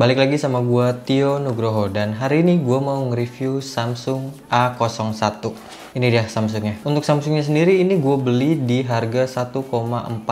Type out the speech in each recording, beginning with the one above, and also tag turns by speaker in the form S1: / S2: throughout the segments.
S1: Balik lagi sama gue Tio Nugroho dan hari ini gue mau nge-review Samsung A01 Ini dia Samsungnya Untuk Samsungnya sendiri ini gue beli di harga 1,499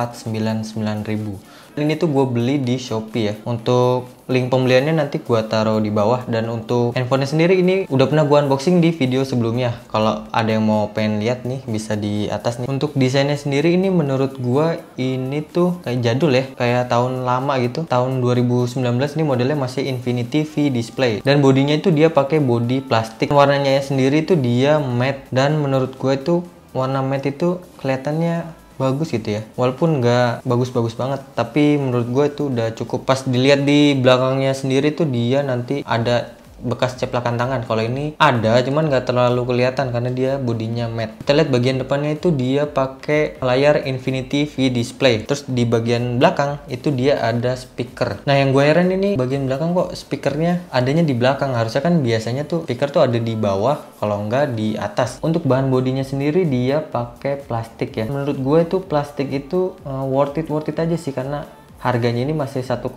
S1: ribu ini tuh gue beli di Shopee ya untuk link pembeliannya nanti gue taruh di bawah dan untuk handphonenya sendiri ini udah pernah gue unboxing di video sebelumnya kalau ada yang mau pengen lihat nih bisa di atas nih untuk desainnya sendiri ini menurut gue ini tuh kayak jadul ya kayak tahun lama gitu tahun 2019 ini modelnya masih Infinity V display dan bodinya itu dia pakai body plastik warnanya sendiri itu dia matte dan menurut gue itu warna matte itu kelihatannya bagus gitu ya walaupun nggak bagus-bagus banget tapi menurut gue itu udah cukup pas dilihat di belakangnya sendiri tuh dia nanti ada bekas ceplakan tangan. Kalau ini ada, cuman nggak terlalu kelihatan karena dia bodinya matte. Kita lihat bagian depannya itu dia pakai layar Infinity V display. Terus di bagian belakang itu dia ada speaker. Nah yang gue heran ini bagian belakang kok speakernya adanya di belakang. Harusnya kan biasanya tuh speaker tuh ada di bawah, kalau nggak di atas. Untuk bahan bodinya sendiri dia pakai plastik ya. Menurut gue itu plastik itu uh, worth it worth it aja sih karena harganya ini masih 1,5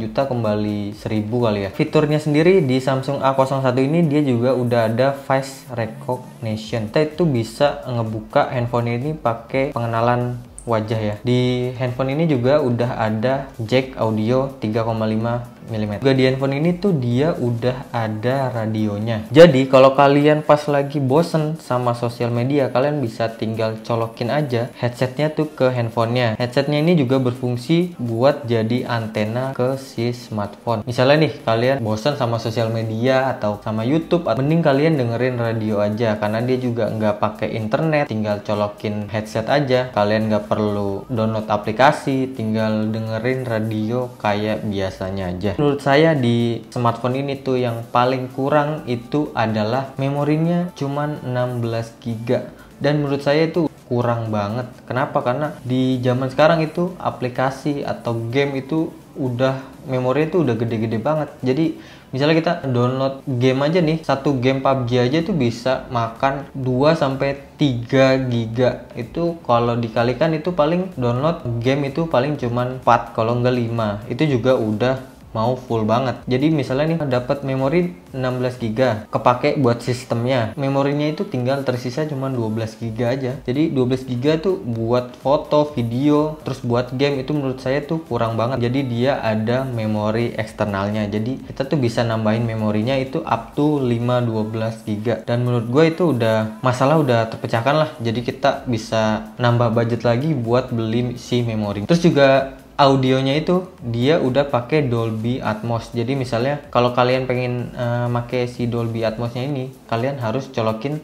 S1: juta kembali 1000 kali ya fiturnya sendiri di Samsung A01 ini dia juga udah ada face recognition kita itu bisa ngebuka handphone ini pakai pengenalan wajah ya di handphone ini juga udah ada jack audio 3,5 mm. Juga di handphone ini tuh dia udah ada radionya. Jadi kalau kalian pas lagi bosen sama sosial media, kalian bisa tinggal colokin aja headsetnya tuh ke handphonenya. Headsetnya ini juga berfungsi buat jadi antena ke si smartphone. Misalnya nih kalian bosen sama sosial media atau sama YouTube, mending kalian dengerin radio aja karena dia juga nggak pakai internet, tinggal colokin headset aja. Kalian nggak perlu download aplikasi, tinggal dengerin radio kayak biasanya aja. Menurut saya di smartphone ini tuh yang paling kurang itu adalah memorinya cuman 16 GB dan menurut saya itu kurang banget. Kenapa? Karena di zaman sekarang itu aplikasi atau game itu udah memori itu udah gede-gede banget. Jadi misalnya kita download game aja nih, satu game PUBG aja tuh bisa makan 2 sampai 3 giga. Itu kalau dikalikan itu paling download game itu paling cuman 4 kalau nggak 5. Itu juga udah mau full banget jadi misalnya nih dapat memori 16 GB kepake buat sistemnya memorinya itu tinggal tersisa cuma 12 GB aja jadi 12 GB tuh buat foto video terus buat game itu menurut saya tuh kurang banget jadi dia ada memori eksternalnya jadi kita tuh bisa nambahin memorinya itu up to 5 12 GB dan menurut gue itu udah masalah udah terpecahkan lah jadi kita bisa nambah budget lagi buat beli si memori terus juga audionya itu dia udah pakai Dolby Atmos. Jadi misalnya kalau kalian pengen uh, make si Dolby Atmosnya ini, kalian harus colokin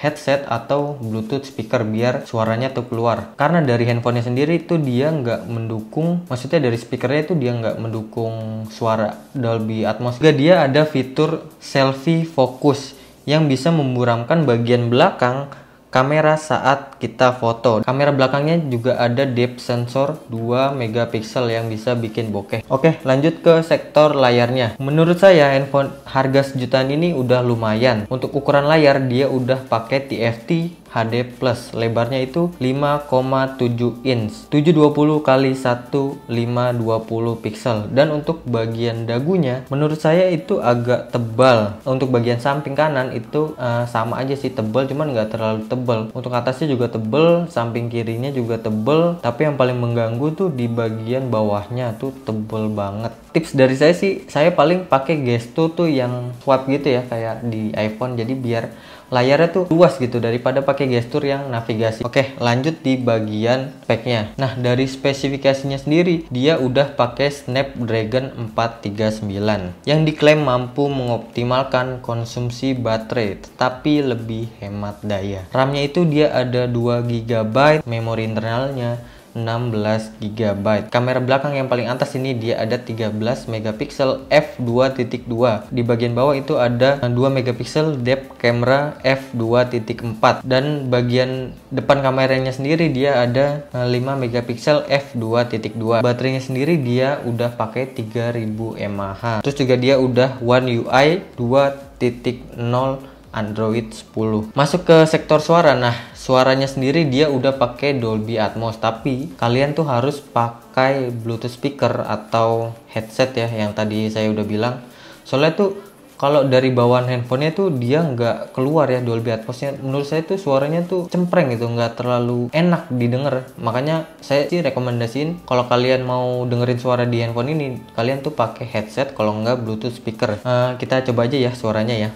S1: headset atau bluetooth speaker biar suaranya tuh keluar karena dari handphonenya sendiri itu dia nggak mendukung maksudnya dari speakernya itu dia nggak mendukung suara Dolby Atmos juga dia ada fitur selfie focus yang bisa memburamkan bagian belakang kamera saat kita foto. Kamera belakangnya juga ada depth sensor 2 megapiksel yang bisa bikin bokeh. Oke, lanjut ke sektor layarnya. Menurut saya handphone harga sejutaan ini udah lumayan. Untuk ukuran layar dia udah pakai TFT HD Plus. Lebarnya itu 5,7 inch, 720 kali 1520 pixel. Dan untuk bagian dagunya, menurut saya itu agak tebal. Untuk bagian samping kanan itu uh, sama aja sih tebal, cuman nggak terlalu tebal. Untuk atasnya juga tebal, samping kirinya juga tebal. Tapi yang paling mengganggu tuh di bagian bawahnya tuh tebal banget tips dari saya sih saya paling pakai gestur tuh yang swipe gitu ya kayak di iPhone jadi biar layarnya tuh luas gitu daripada pakai gestur yang navigasi. Oke, lanjut di bagian speknya. Nah, dari spesifikasinya sendiri, dia udah pakai Snapdragon 439 yang diklaim mampu mengoptimalkan konsumsi baterai tetapi lebih hemat daya. RAM-nya itu dia ada 2 GB memori internalnya 16 GB. Kamera belakang yang paling atas ini dia ada 13 megapiksel f2.2. Di bagian bawah itu ada 2 megapiksel depth camera f2.4 dan bagian depan kameranya sendiri dia ada 5 eh, megapiksel f2.2. Baterainya sendiri dia udah pakai 3000 mAh. Terus juga dia udah One UI 2.0 Android 10. Masuk ke sektor suara. Nah, suaranya sendiri dia udah pakai Dolby Atmos, tapi kalian tuh harus pakai Bluetooth speaker atau headset ya yang tadi saya udah bilang. Soalnya tuh kalau dari bawaan handphonenya tuh dia nggak keluar ya Dolby Atmosnya menurut saya tuh suaranya tuh cempreng gitu nggak terlalu enak didengar makanya saya sih rekomendasiin kalau kalian mau dengerin suara di handphone ini kalian tuh pakai headset kalau nggak Bluetooth speaker uh, kita coba aja ya suaranya ya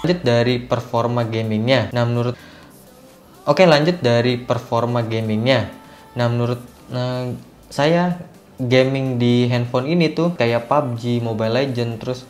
S1: Lanjut dari performa gamingnya. Nah menurut Oke lanjut dari performa gamingnya. Nah menurut nah, saya gaming di handphone ini tuh kayak PUBG, Mobile Legend, terus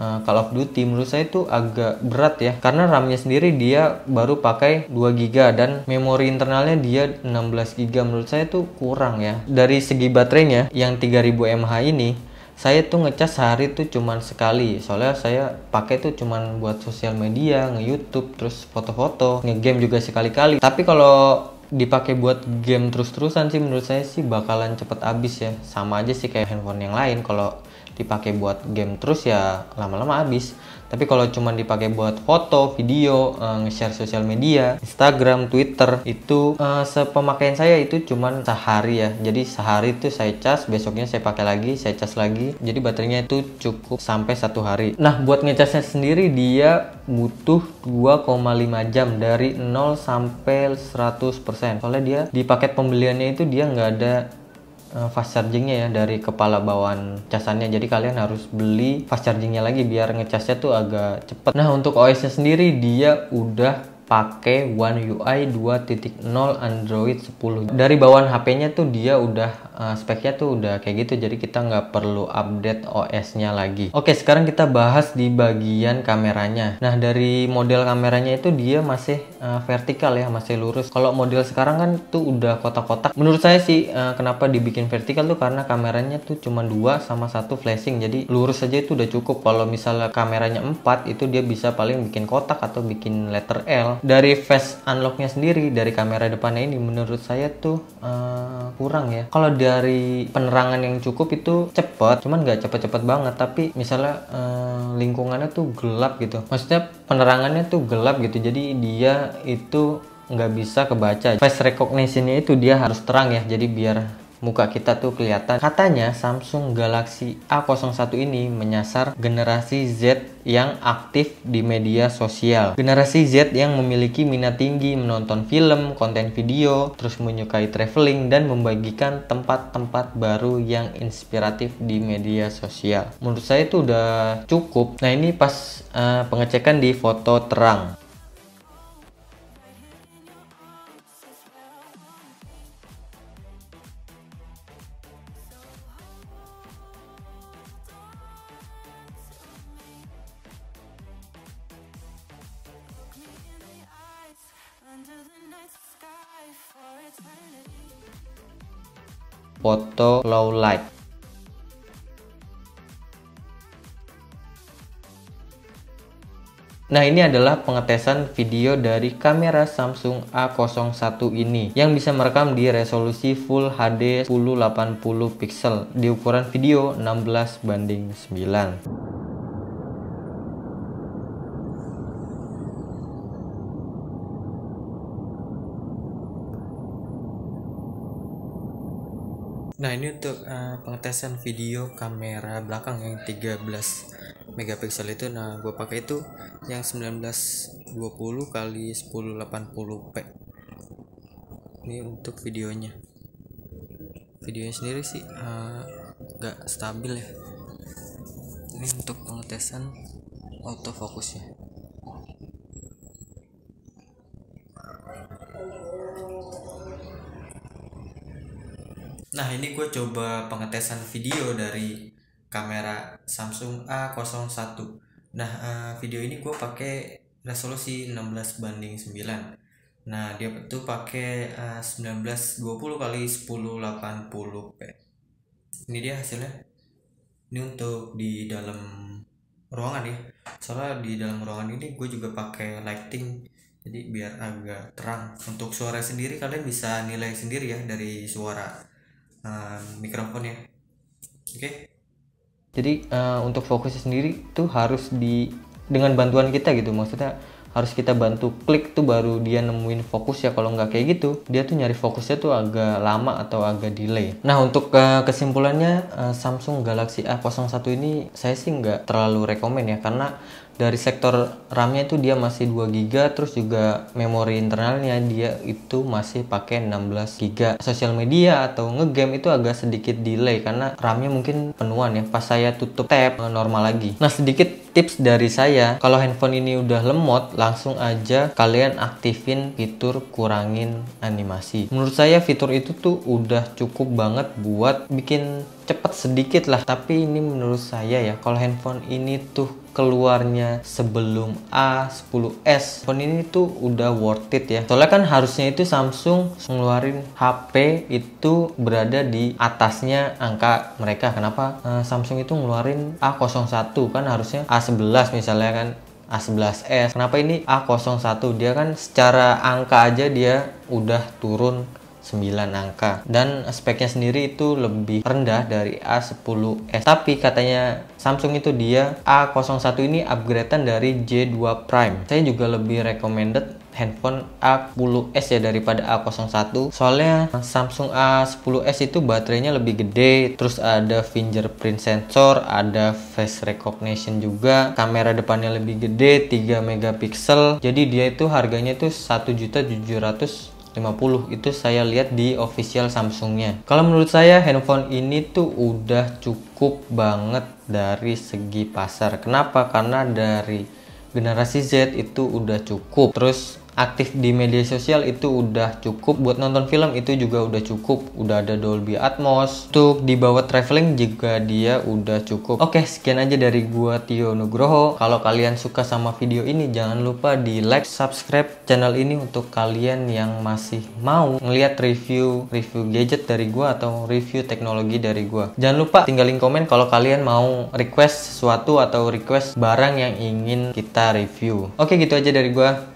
S1: uh, Call of Duty menurut saya itu agak berat ya karena RAM-nya sendiri dia baru pakai 2 GB dan memori internalnya dia 16 GB menurut saya itu kurang ya dari segi baterainya yang 3000 mAh ini saya tuh ngecas sehari tuh cuman sekali soalnya saya pakai tuh cuman buat sosial media nge YouTube terus foto-foto nge game juga sekali-kali tapi kalau dipakai buat game terus-terusan sih menurut saya sih bakalan cepet habis ya sama aja sih kayak handphone yang lain kalau dipakai buat game terus ya lama-lama habis tapi kalau cuma dipakai buat foto video eh, nge-share sosial media Instagram Twitter itu uh, sepemakaian saya itu cuma sehari ya jadi sehari itu saya cas besoknya saya pakai lagi saya cas lagi jadi baterainya itu cukup sampai satu hari nah buat ngecasnya sendiri dia butuh 2,5 jam dari 0 sampai 100% soalnya dia di paket pembeliannya itu dia nggak ada Eh, fast chargingnya ya dari kepala bawaan casannya jadi kalian harus beli fast chargingnya lagi biar ngecasnya tuh agak cepet nah untuk OS nya sendiri dia udah pakai One UI 2.0 Android 10 dari bawaan HP-nya tuh dia udah uh, speknya tuh udah kayak gitu jadi kita nggak perlu update OS-nya lagi. Oke sekarang kita bahas di bagian kameranya. Nah dari model kameranya itu dia masih uh, vertikal ya masih lurus. Kalau model sekarang kan tuh udah kotak-kotak. Menurut saya sih uh, kenapa dibikin vertikal tuh karena kameranya tuh cuma dua sama satu flashing jadi lurus aja itu udah cukup. Kalau misalnya kameranya 4 itu dia bisa paling bikin kotak atau bikin letter L. Dari face unlocknya sendiri dari kamera depannya ini menurut saya tuh uh, kurang ya. Kalau di dari penerangan yang cukup itu cepet, cuman nggak cepet-cepet banget tapi misalnya eh, lingkungannya tuh gelap gitu maksudnya penerangannya tuh gelap gitu jadi dia itu nggak bisa kebaca face recognitionnya itu dia harus terang ya jadi biar muka kita tuh kelihatan. Katanya Samsung Galaxy A01 ini menyasar generasi Z yang aktif di media sosial. Generasi Z yang memiliki minat tinggi menonton film, konten video, terus menyukai traveling dan membagikan tempat-tempat baru yang inspiratif di media sosial. Menurut saya itu udah cukup. Nah, ini pas uh, pengecekan di foto terang. foto low light. Nah ini adalah pengetesan video dari kamera Samsung A01 ini yang bisa merekam di resolusi Full HD 1080 pixel di ukuran video 16 banding 9. Nah ini untuk uh, pengetesan video kamera belakang yang 13 megapiksel itu nah gue pakai itu yang 1920 kali 1080p ini untuk videonya videonya sendiri sih uh, stabil ya ini untuk pengetesan autofocusnya Nah ini gue coba pengetesan video dari kamera Samsung A01 Nah eh, video ini gue pakai resolusi 16 banding 9 Nah dia itu pakai eh, uh, 1920 kali 1080p Ini dia hasilnya Ini untuk di dalam ruangan ya Soalnya di dalam ruangan ini gue juga pake lighting Jadi biar agak terang Untuk suara sendiri kalian bisa nilai sendiri ya dari suara Eh, mikrofon ya oke okay? jadi uh, untuk fokusnya sendiri tuh harus di dengan bantuan kita gitu maksudnya harus kita bantu klik tuh baru dia nemuin fokus ya kalau nggak kayak gitu dia tuh nyari fokusnya tuh agak lama atau agak delay nah untuk uh, kesimpulannya uh, Samsung Galaxy A01 ini saya sih nggak terlalu rekomen ya karena dari sektor RAM-nya itu dia masih 2 GB terus juga memori internalnya dia itu masih pakai 16 GB. Sosial media atau ngegame itu agak sedikit delay karena RAM-nya mungkin penuhan ya. Pas saya tutup tab eh, normal lagi. Nah, sedikit tips dari saya kalau handphone ini udah lemot langsung aja kalian aktifin fitur kurangin animasi menurut saya fitur itu tuh udah cukup banget buat bikin cepat sedikit lah tapi ini menurut saya ya kalau handphone ini tuh keluarnya sebelum A10s handphone ini tuh udah worth it ya soalnya kan harusnya itu Samsung ngeluarin HP itu berada di atasnya angka mereka kenapa uh, Samsung itu ngeluarin A01 kan harusnya A11 misalnya kan A11s kenapa ini A01 dia kan secara angka aja dia udah turun 9 angka dan speknya sendiri itu lebih rendah dari A10s tapi katanya Samsung itu dia A01 ini upgradean dari J2 Prime saya juga lebih recommended handphone A10s ya daripada A01 soalnya Samsung A10s itu baterainya lebih gede terus ada fingerprint sensor ada face recognition juga kamera depannya lebih gede 3 megapiksel jadi dia itu harganya itu 1.700 50 itu saya lihat di official Samsungnya kalau menurut saya handphone ini tuh udah cukup banget dari segi pasar kenapa karena dari generasi Z itu udah cukup terus aktif di media sosial itu udah cukup buat nonton film itu juga udah cukup udah ada Dolby Atmos untuk dibawa traveling juga dia udah cukup oke sekian aja dari gua Tio Nugroho kalau kalian suka sama video ini jangan lupa di like subscribe channel ini untuk kalian yang masih mau ngelihat review review gadget dari gua atau review teknologi dari gua jangan lupa tinggalin komen kalau kalian mau request sesuatu atau request barang yang ingin kita review oke gitu aja dari gua